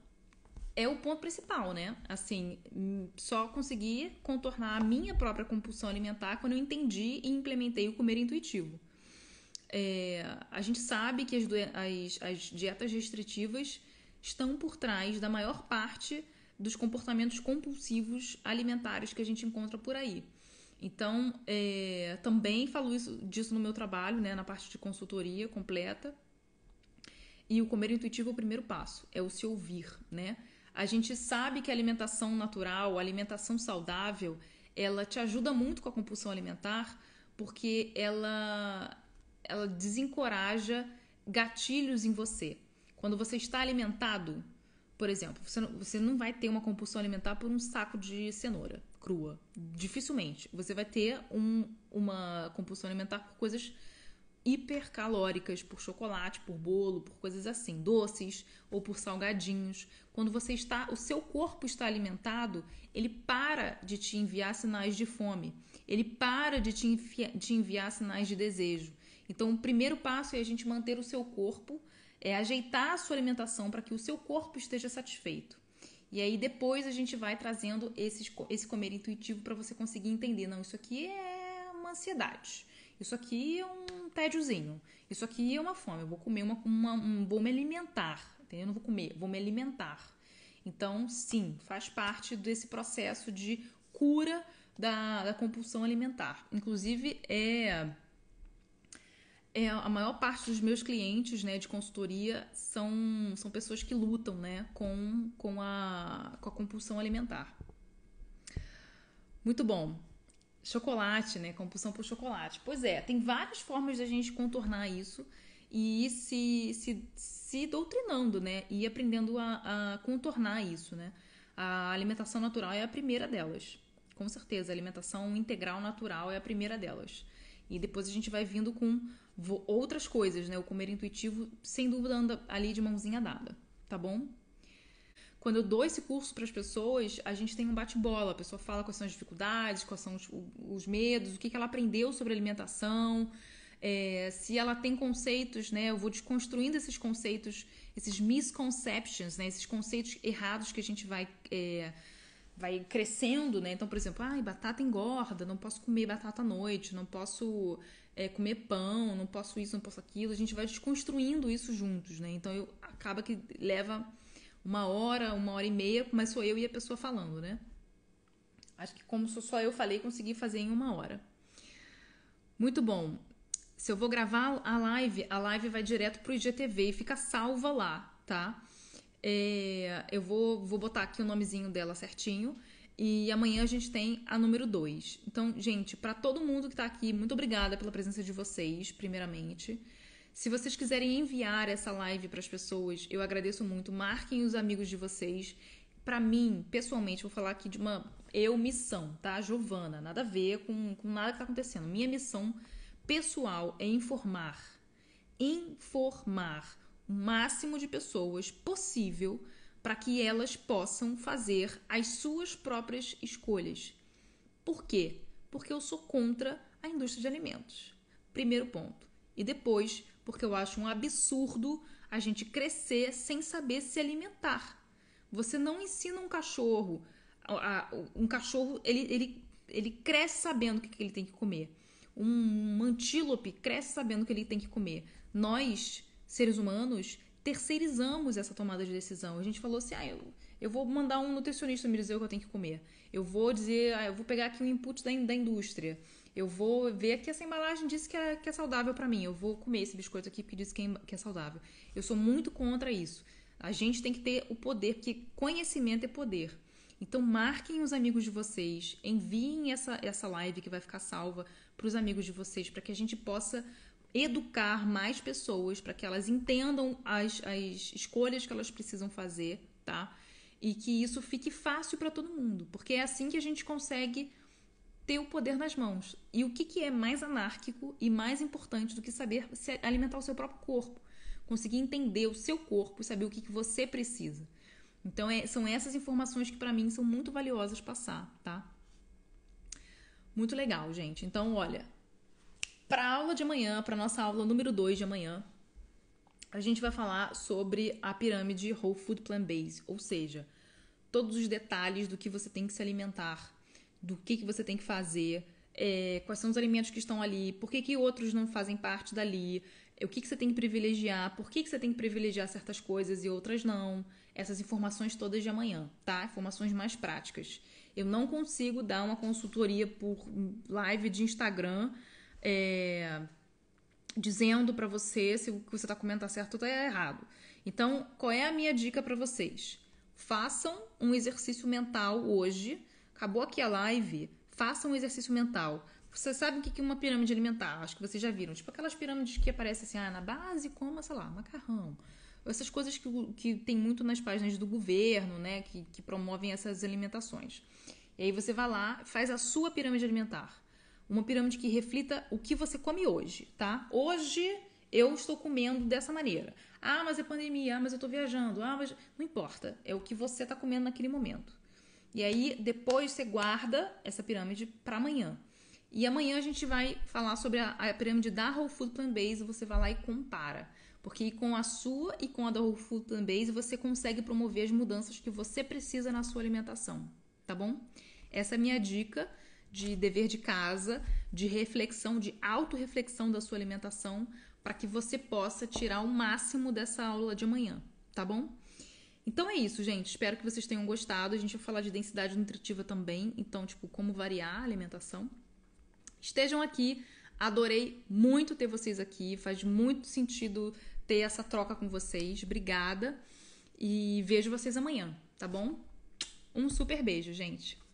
é o ponto principal, né? Assim, só consegui contornar a minha própria compulsão alimentar quando eu entendi e implementei o comer intuitivo. É, a gente sabe que as, as, as dietas restritivas estão por trás da maior parte dos comportamentos compulsivos alimentares que a gente encontra por aí. Então, é, também falo isso, disso no meu trabalho, né, na parte de consultoria completa. E o comer intuitivo é o primeiro passo, é o se ouvir, né? A gente sabe que a alimentação natural, a alimentação saudável, ela te ajuda muito com a compulsão alimentar, porque ela ela desencoraja gatilhos em você. Quando você está alimentado, por exemplo, você não, você não vai ter uma compulsão alimentar por um saco de cenoura crua. Dificilmente. Você vai ter um, uma compulsão alimentar por coisas hipercalóricas, por chocolate, por bolo, por coisas assim, doces ou por salgadinhos. Quando você está, o seu corpo está alimentado, ele para de te enviar sinais de fome. Ele para de te, enviar, de enviar sinais de desejo. Então, o primeiro passo é a gente manter o seu corpo, é ajeitar a sua alimentação para que o seu corpo esteja satisfeito. E aí depois a gente vai trazendo esses, esse comer intuitivo para você conseguir entender. Não, isso aqui é uma ansiedade. Isso aqui é um tédiozinho. Isso aqui é uma fome. Eu vou comer uma, uma um, vou me alimentar. Entendeu? Eu não vou comer, vou me alimentar. Então, sim, faz parte desse processo de cura da, da compulsão alimentar. Inclusive, é é, a maior parte dos meus clientes né, de consultoria são, são pessoas que lutam né, com, com, a, com a compulsão alimentar. Muito bom. Chocolate, né? Compulsão por chocolate. Pois é, tem várias formas da gente contornar isso e ir se, se, se doutrinando, né? E aprendendo a, a contornar isso, né? A alimentação natural é a primeira delas. Com certeza, a alimentação integral natural é a primeira delas. E depois a gente vai vindo com outras coisas, né? O comer intuitivo, sem dúvida, anda ali de mãozinha dada, tá bom? Quando eu dou esse curso para as pessoas, a gente tem um bate-bola. A pessoa fala quais são as dificuldades, quais são os, os medos, o que, que ela aprendeu sobre alimentação, é, se ela tem conceitos, né? Eu vou desconstruindo esses conceitos, esses misconceptions, né? Esses conceitos errados que a gente vai é, vai crescendo, né? Então, por exemplo, ai, ah, batata engorda, não posso comer batata à noite, não posso é, comer pão, não posso isso, não posso aquilo. A gente vai desconstruindo isso juntos, né? Então, eu, acaba que leva uma hora, uma hora e meia, mas sou eu e a pessoa falando, né? Acho que como só eu falei, consegui fazer em uma hora. Muito bom. Se eu vou gravar a live, a live vai direto pro IGTV e fica salva lá, tá? É, eu vou, vou botar aqui o nomezinho dela certinho. E amanhã a gente tem a número 2. Então, gente, para todo mundo que está aqui, muito obrigada pela presença de vocês, primeiramente. Se vocês quiserem enviar essa live para as pessoas, eu agradeço muito. Marquem os amigos de vocês. Para mim, pessoalmente, vou falar aqui de uma eu missão, tá? Giovana, nada a ver com, com nada que está acontecendo. Minha missão pessoal é informar. Informar máximo de pessoas possível para que elas possam fazer as suas próprias escolhas. Por quê? Porque eu sou contra a indústria de alimentos. Primeiro ponto. E depois, porque eu acho um absurdo a gente crescer sem saber se alimentar. Você não ensina um cachorro, um cachorro ele, ele, ele cresce sabendo o que ele tem que comer. Um antílope cresce sabendo o que ele tem que comer. Nós seres humanos, terceirizamos essa tomada de decisão. A gente falou assim: ah, eu, eu vou mandar um nutricionista me dizer o que eu tenho que comer. Eu vou dizer, ah, eu vou pegar aqui um input da, in, da indústria. Eu vou ver que essa embalagem disse que é, que é saudável para mim. Eu vou comer esse biscoito aqui porque diz que é, que é saudável. Eu sou muito contra isso. A gente tem que ter o poder, porque conhecimento é poder. Então marquem os amigos de vocês, enviem essa, essa live que vai ficar salva para os amigos de vocês, para que a gente possa educar mais pessoas para que elas entendam as, as escolhas que elas precisam fazer, tá? E que isso fique fácil para todo mundo, porque é assim que a gente consegue ter o poder nas mãos. E o que, que é mais anárquico e mais importante do que saber alimentar o seu próprio corpo? Conseguir entender o seu corpo e saber o que, que você precisa. Então, é, são essas informações que, para mim, são muito valiosas passar, tá? Muito legal, gente. Então, olha, para a aula de amanhã, para nossa aula número 2 de amanhã, a gente vai falar sobre a pirâmide Whole Food Plan Base, ou seja, todos os detalhes do que você tem que se alimentar, do que, que você tem que fazer, é, quais são os alimentos que estão ali, por que, que outros não fazem parte dali, é, o que, que você tem que privilegiar, por que, que você tem que privilegiar certas coisas e outras não. Essas informações todas de amanhã, tá? Informações mais práticas. Eu não consigo dar uma consultoria por live de Instagram é, dizendo para você se o que você está comendo está certo ou está errado. Então, qual é a minha dica para vocês? Façam um exercício mental hoje. Acabou aqui a live. Façam um exercício mental. Você sabe o que é uma pirâmide alimentar? Acho que vocês já viram. Tipo aquelas pirâmides que aparecem assim, ah, na base coma, sei lá, macarrão. Essas coisas que, que tem muito nas páginas do governo, né? Que, que promovem essas alimentações. E aí você vai lá, faz a sua pirâmide alimentar. Uma pirâmide que reflita o que você come hoje, tá? Hoje eu estou comendo dessa maneira. Ah, mas é pandemia, ah, mas eu estou viajando, ah, mas. Não importa, é o que você está comendo naquele momento. E aí depois você guarda essa pirâmide para amanhã. E amanhã a gente vai falar sobre a, a pirâmide da Whole Food Plant Base, você vai lá e compara. Porque com a sua e com a da Whole Food Plant Base você consegue promover as mudanças que você precisa na sua alimentação, tá bom? Essa é a minha dica de dever de casa, de reflexão, de autorreflexão da sua alimentação, para que você possa tirar o máximo dessa aula de amanhã, tá bom? Então é isso, gente. Espero que vocês tenham gostado. A gente vai falar de densidade nutritiva também, então, tipo, como variar a alimentação. Estejam aqui. Adorei muito ter vocês aqui. Faz muito sentido ter essa troca com vocês. Obrigada. E vejo vocês amanhã, tá bom? Um super beijo, gente.